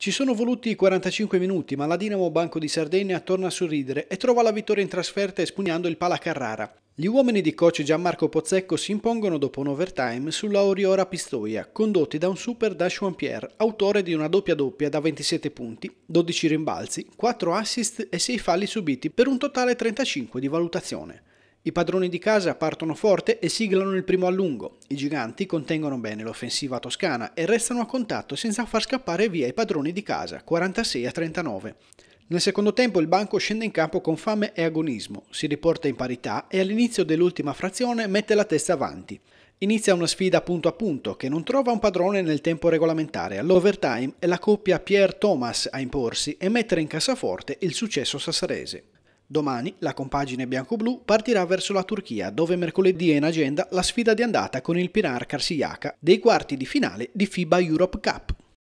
Ci sono voluti 45 minuti, ma la Dinamo Banco di Sardegna torna a sorridere e trova la vittoria in trasferta espugnando il pala Carrara. Gli uomini di coach Gianmarco Pozzecco si impongono dopo un overtime sulla Oriora Pistoia, condotti da un super da Pierre, autore di una doppia doppia da 27 punti, 12 rimbalzi, 4 assist e 6 falli subiti per un totale 35 di valutazione. I padroni di casa partono forte e siglano il primo allungo. I giganti contengono bene l'offensiva toscana e restano a contatto senza far scappare via i padroni di casa, 46 a 39. Nel secondo tempo il banco scende in campo con fame e agonismo, si riporta in parità e all'inizio dell'ultima frazione mette la testa avanti. Inizia una sfida punto a punto che non trova un padrone nel tempo regolamentare. All'overtime è la coppia Pierre Thomas a imporsi e mettere in cassaforte il successo sassarese. Domani la compagine bianco-blu partirà verso la Turchia, dove mercoledì è in agenda la sfida di andata con il Pinar Karsiyaka dei quarti di finale di FIBA Europe Cup.